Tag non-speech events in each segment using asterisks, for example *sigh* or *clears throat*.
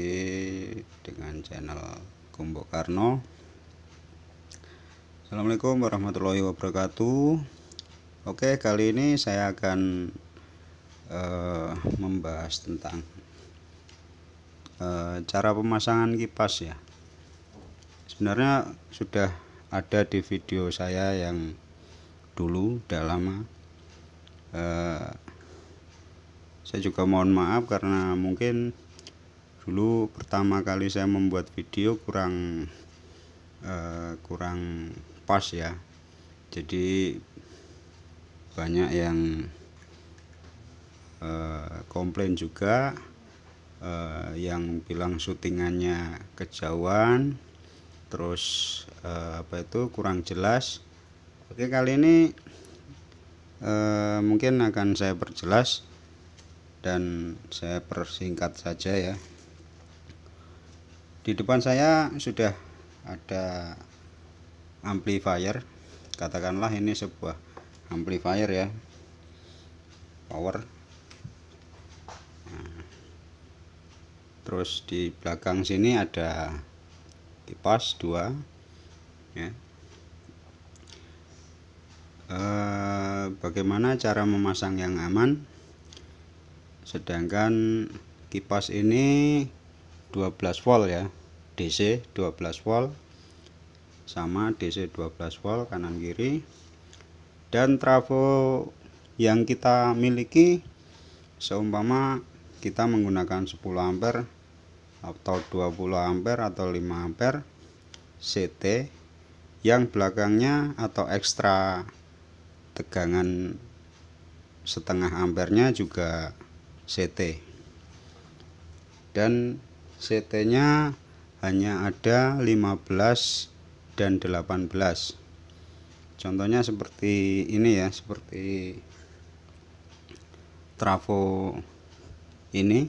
lagi dengan channel Gombok Karno Assalamualaikum warahmatullahi wabarakatuh Oke kali ini saya akan uh, membahas tentang uh, cara pemasangan kipas ya sebenarnya sudah ada di video saya yang dulu udah lama uh, saya juga mohon maaf karena mungkin dulu pertama kali saya membuat video kurang uh, kurang pas ya jadi banyak yang uh, komplain juga uh, yang bilang syutingannya kejauhan terus uh, apa itu kurang jelas oke kali ini uh, mungkin akan saya perjelas dan saya persingkat saja ya di depan saya sudah ada amplifier katakanlah ini sebuah amplifier ya power nah. terus di belakang sini ada kipas dua ya e, bagaimana cara memasang yang aman sedangkan kipas ini 12 volt ya DC 12 volt sama DC 12 volt kanan kiri dan trafo yang kita miliki seumpama kita menggunakan 10 ampere atau 20 ampere atau 5 ampere CT yang belakangnya atau ekstra tegangan setengah ampernya juga CT dan CT nya hanya ada 15 dan 18 contohnya seperti ini ya seperti trafo ini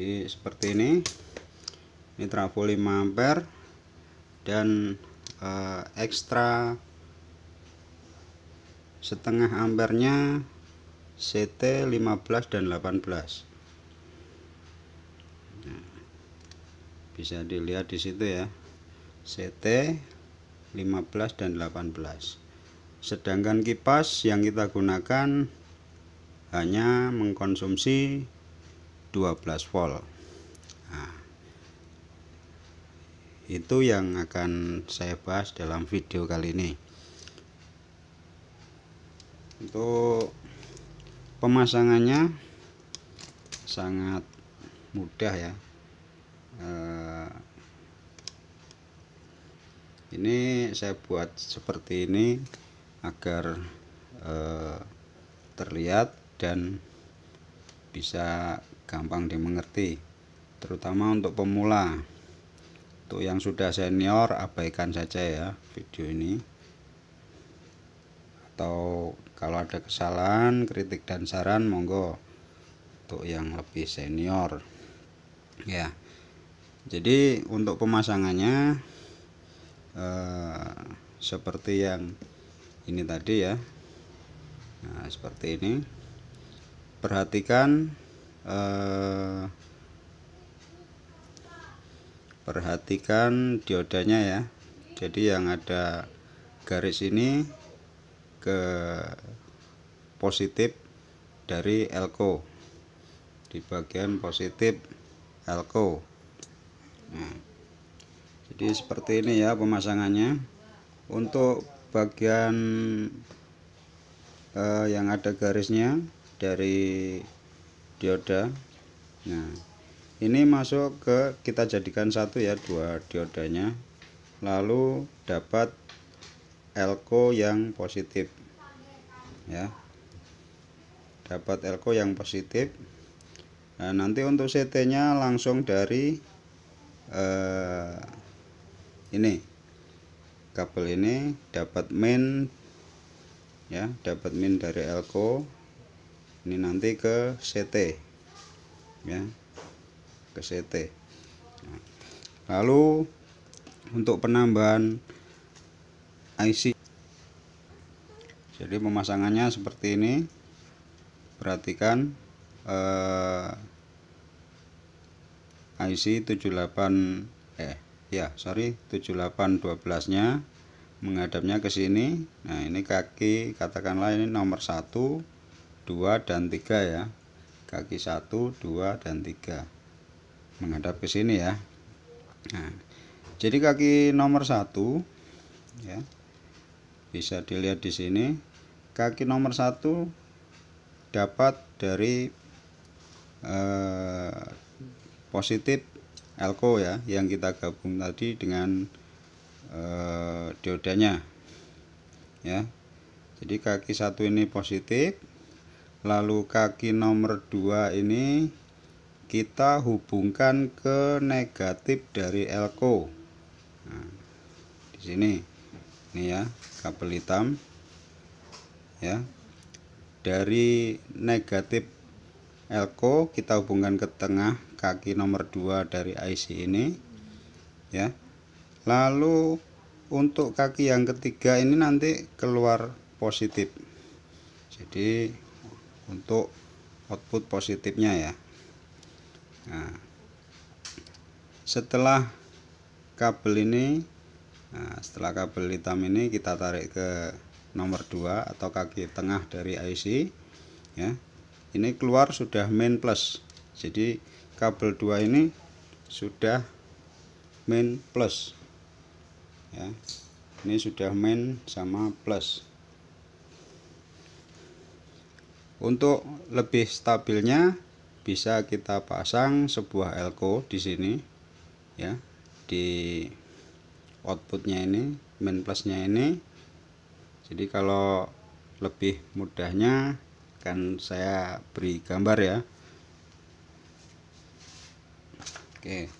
jadi seperti ini ini trafo 5 ampere dan e, ekstra setengah ampernya CT 15 dan 18 Nah, bisa dilihat di situ ya CT 15 dan 18 sedangkan kipas yang kita gunakan hanya mengkonsumsi 12 volt nah, itu yang akan saya bahas dalam video kali ini untuk pemasangannya sangat mudah ya eh, ini saya buat seperti ini agar eh, terlihat dan bisa gampang dimengerti terutama untuk pemula untuk yang sudah senior abaikan saja ya video ini atau kalau ada kesalahan kritik dan saran monggo untuk yang lebih senior ya jadi untuk pemasangannya eh, seperti yang ini tadi ya nah, seperti ini perhatikan eh, perhatikan diodanya ya jadi yang ada garis ini ke positif dari elko di bagian positif helco nah, jadi seperti ini ya pemasangannya untuk bagian eh, yang ada garisnya dari dioda nah ini masuk ke kita jadikan satu ya dua diodanya lalu dapat elko yang positif ya dapat elko yang positif Nah, nanti untuk CT-nya langsung dari eh, ini kabel ini dapat main ya, dapat min dari elko ini nanti ke CT ya. Ke CT. Nah, lalu untuk penambahan IC jadi pemasangannya seperti ini perhatikan eh, IC 78 eh ya sorry 7812 nya menghadapnya ke sini nah ini kaki katakanlah ini nomor 1 2 dan 3 ya kaki 1 2 dan 3 menghadap ke sini ya nah jadi kaki nomor 1 ya bisa dilihat di sini kaki nomor 1 dapat dari Eh, positif elko ya yang kita gabung tadi dengan eh, diodanya ya jadi kaki satu ini positif lalu kaki nomor dua ini kita hubungkan ke negatif dari elko nah, di sini ini ya kabel hitam ya dari negatif elko kita hubungkan ke tengah kaki nomor 2 dari IC ini ya lalu untuk kaki yang ketiga ini nanti keluar positif jadi untuk output positifnya ya nah, setelah kabel ini nah, setelah kabel hitam ini kita tarik ke nomor 2 atau kaki tengah dari IC ya ini keluar sudah main plus jadi kabel 2 ini sudah main plus ya ini sudah main sama plus untuk lebih stabilnya bisa kita pasang sebuah elko di sini ya di outputnya ini main plusnya ini jadi kalau lebih mudahnya akan saya beri gambar ya oke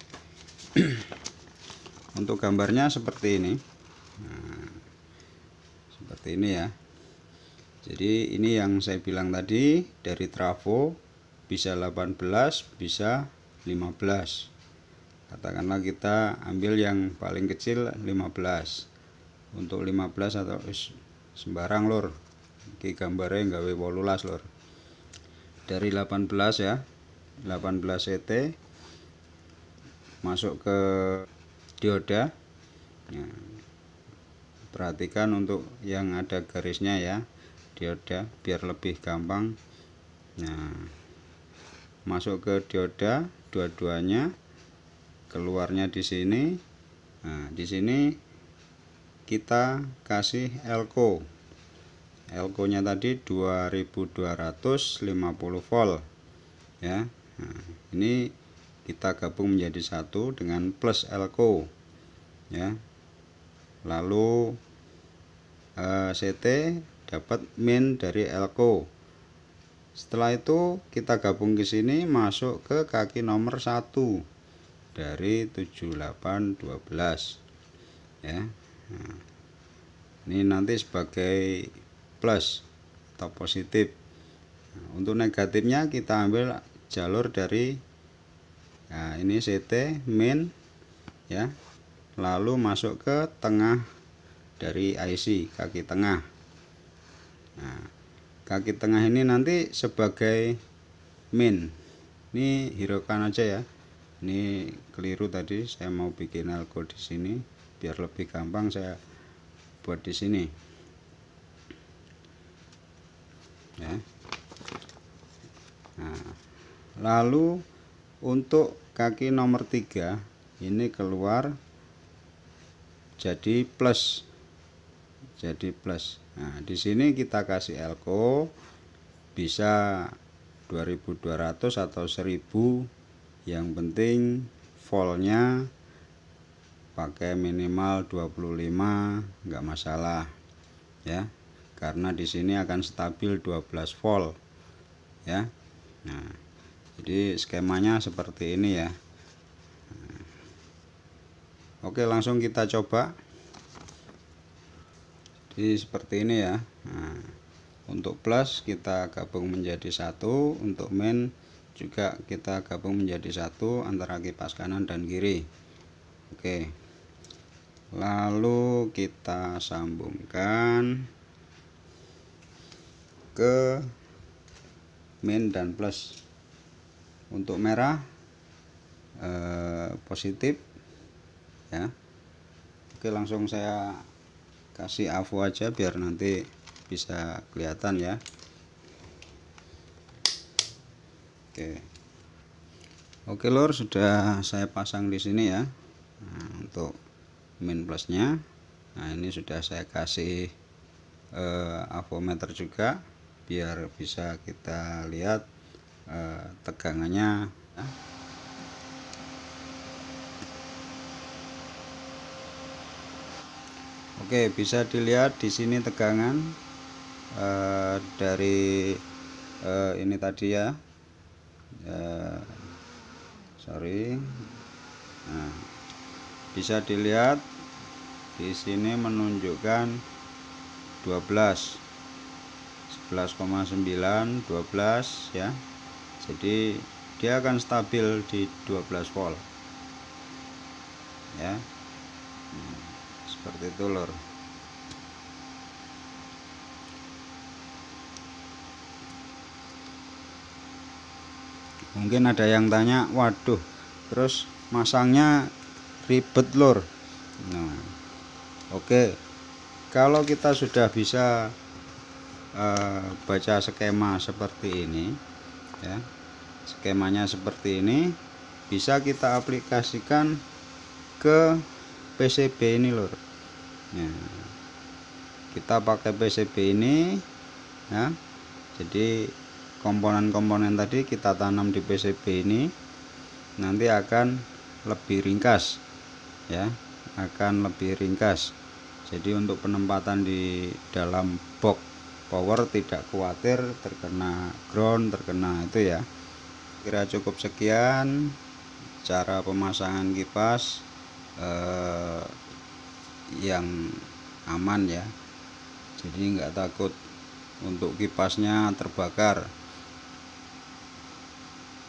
*clears throat* untuk gambarnya seperti ini nah, seperti ini ya jadi ini yang saya bilang tadi dari trafo bisa 18 bisa 15 katakanlah kita ambil yang paling kecil 15 untuk 15 atau eh, sembarang lor iki gambare gawe 18 lor dari 18 ya 18 CT e masuk ke dioda ya. perhatikan untuk yang ada garisnya ya dioda biar lebih gampang nah masuk ke dioda dua-duanya keluarnya di sini nah di sini kita kasih elko elko nya tadi 2250 volt ya nah, ini kita gabung menjadi satu dengan plus elko ya lalu eh, CT dapat min dari elko setelah itu kita gabung ke sini masuk ke kaki nomor satu dari 7812 ya nah, ini nanti sebagai plus atau positif nah, untuk negatifnya kita ambil jalur dari nah, ini CT min ya lalu masuk ke tengah dari IC kaki tengah nah kaki tengah ini nanti sebagai min ini hirukan aja ya ini keliru tadi saya mau bikin algo di sini biar lebih gampang saya buat di sini ya. nah, lalu untuk kaki nomor tiga ini keluar jadi plus jadi plus nah di sini kita kasih elko bisa 2200 atau 1000 yang penting voltnya pakai minimal 25 enggak masalah ya karena di sini akan stabil 12 volt ya nah jadi skemanya seperti ini ya nah, oke langsung kita coba jadi seperti ini ya nah, untuk plus kita gabung menjadi satu untuk main juga kita gabung menjadi satu antara kipas kanan dan kiri oke lalu kita sambungkan ke min dan plus untuk merah eh, positif ya Oke langsung saya kasih avo aja biar nanti bisa kelihatan ya Oke Oke lor sudah saya pasang di sini ya nah, untuk min plusnya Nah ini sudah saya kasih eh, avometer juga biar bisa kita lihat eh, tegangannya Oke bisa dilihat di sini tegangan eh, dari eh, ini tadi ya sorry nah, bisa dilihat di sini menunjukkan 12 11,9 12 ya jadi dia akan stabil di 12 volt ya hmm, seperti itu lor mungkin ada yang tanya waduh terus masangnya ribet lor nah, oke okay. kalau kita sudah bisa Eh, baca skema seperti ini ya skemanya seperti ini bisa kita aplikasikan ke PCB ini lor ya. kita pakai PCB ini ya jadi komponen-komponen tadi kita tanam di PCB ini nanti akan lebih ringkas ya akan lebih ringkas jadi untuk penempatan di dalam box power tidak khawatir terkena ground terkena itu ya kira cukup sekian cara pemasangan kipas eh, yang aman ya jadi nggak takut untuk kipasnya terbakar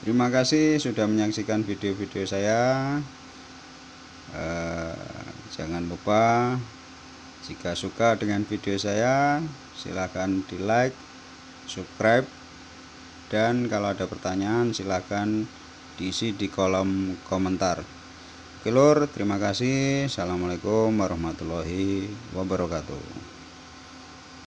terima kasih sudah menyaksikan video-video saya eh, jangan lupa jika suka dengan video saya silahkan di like subscribe dan kalau ada pertanyaan silahkan diisi di kolom komentar oke lor terima kasih assalamualaikum warahmatullahi wabarakatuh